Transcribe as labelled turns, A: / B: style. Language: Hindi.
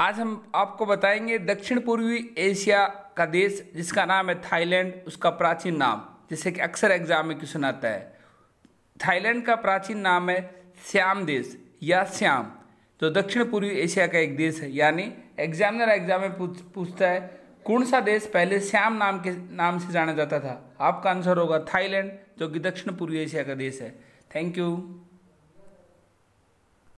A: आज हम आपको बताएंगे दक्षिण पूर्वी एशिया का देश जिसका नाम है थाईलैंड उसका प्राचीन नाम जिसे कि अक्सर एग्जाम में क्वेश्चन आता है थाईलैंड का प्राचीन नाम है श्याम देश या श्याम जो तो दक्षिण पूर्वी एशिया का एक देश है यानी एग्जामिनर एग्जाम में पूछता है कौन सा देश पहले श्याम नाम के नाम से जाना जाता था आपका आंसर होगा थाईलैंड जो कि दक्षिण पूर्वी एशिया का देश है थैंक यू